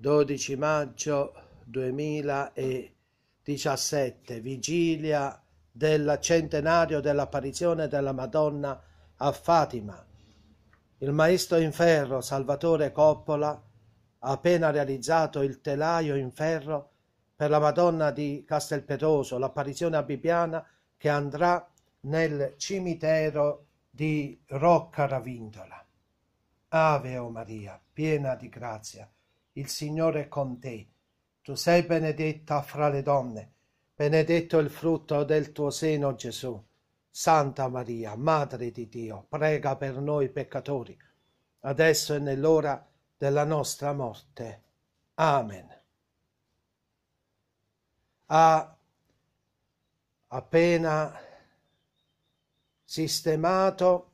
12 maggio 2017, vigilia del centenario dell'apparizione della Madonna a Fatima. Il maestro in ferro Salvatore Coppola ha appena realizzato il telaio in ferro per la Madonna di Castelperoso, l'apparizione a Bibiana che andrà nel cimitero di Rocca Ravindola. Ave o Maria, piena di grazia il Signore è con te. Tu sei benedetta fra le donne, benedetto il frutto del tuo seno, Gesù. Santa Maria, Madre di Dio, prega per noi peccatori, adesso e nell'ora della nostra morte. Amen. Ha appena sistemato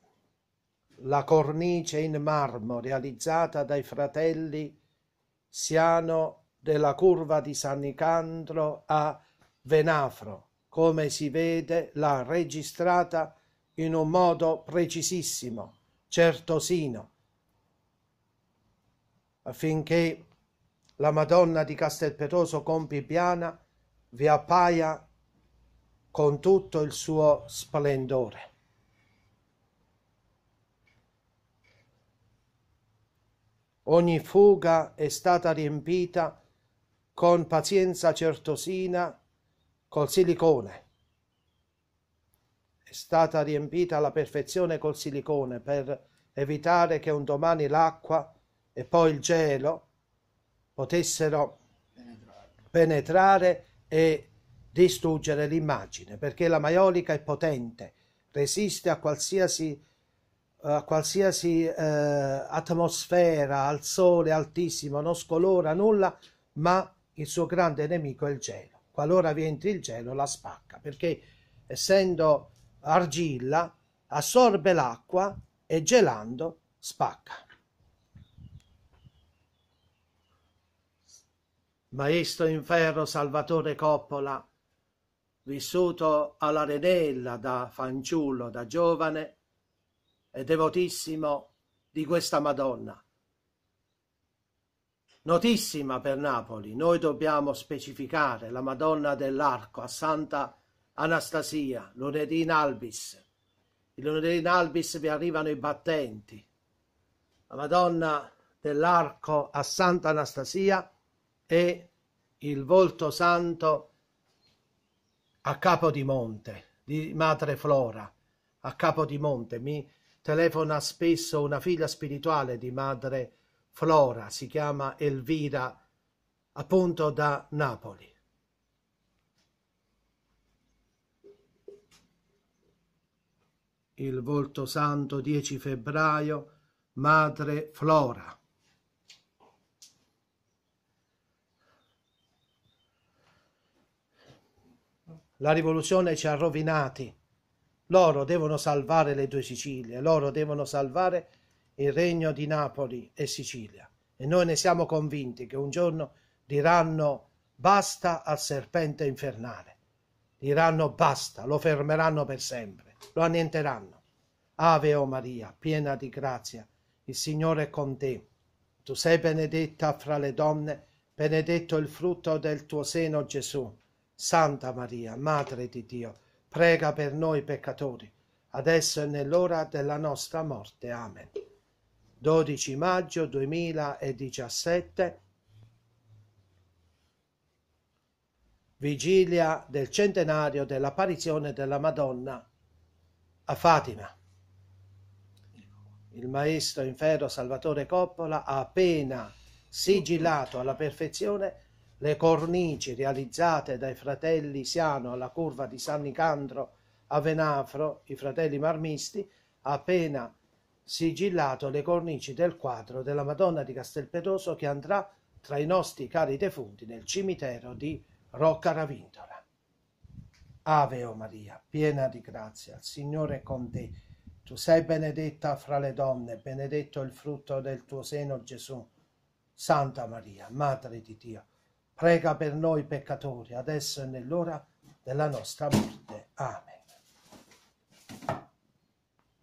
la cornice in marmo realizzata dai fratelli Siano della curva di San Nicandro a Venafro, come si vede l'ha registrata in un modo precisissimo, certosino, affinché la Madonna di Castelperoso con Pipiana vi appaia con tutto il suo splendore. Ogni fuga è stata riempita con pazienza certosina col silicone. È stata riempita alla perfezione col silicone per evitare che un domani l'acqua e poi il gelo potessero penetrare, penetrare e distruggere l'immagine, perché la maiolica è potente, resiste a qualsiasi a qualsiasi eh, atmosfera, al sole altissimo, non scolora nulla, ma il suo grande nemico è il gelo. Qualora vi entri il gelo la spacca, perché essendo argilla assorbe l'acqua e gelando spacca. Maestro in Salvatore Coppola, vissuto alla all'Arenella da fanciullo, da giovane, e devotissimo di questa Madonna. Notissima per Napoli, noi dobbiamo specificare la Madonna dell'Arco a Santa Anastasia, lunedì in Albis. Il lunedì in Albis vi arrivano i battenti. La Madonna dell'Arco a Santa Anastasia e il volto santo a capo di monte, di Madre Flora, a capo di monte. Mi, Telefona spesso una figlia spirituale di madre Flora, si chiama Elvira, appunto da Napoli. Il volto santo 10 febbraio, madre Flora. La rivoluzione ci ha rovinati loro devono salvare le due Sicilie, loro devono salvare il regno di Napoli e Sicilia. E noi ne siamo convinti che un giorno diranno basta al serpente infernale, diranno basta, lo fermeranno per sempre, lo annienteranno. Ave o Maria, piena di grazia, il Signore è con te. Tu sei benedetta fra le donne, benedetto il frutto del tuo seno Gesù. Santa Maria, Madre di Dio, prega per noi peccatori, adesso e nell'ora della nostra morte. Amen. 12 maggio 2017, vigilia del centenario dell'apparizione della Madonna a Fatima. Il maestro in Salvatore Coppola ha appena sigillato alla perfezione le cornici realizzate dai fratelli Siano alla curva di San Nicandro a Venafro, i fratelli marmisti, appena sigillato le cornici del quadro della Madonna di Castelpedoso che andrà tra i nostri cari defunti nel cimitero di Rocca Ravintola. Ave o oh Maria, piena di grazia, il Signore è con te. Tu sei benedetta fra le donne, benedetto il frutto del tuo seno Gesù. Santa Maria, Madre di Dio, prega per noi peccatori, adesso e nell'ora della nostra morte. Amen.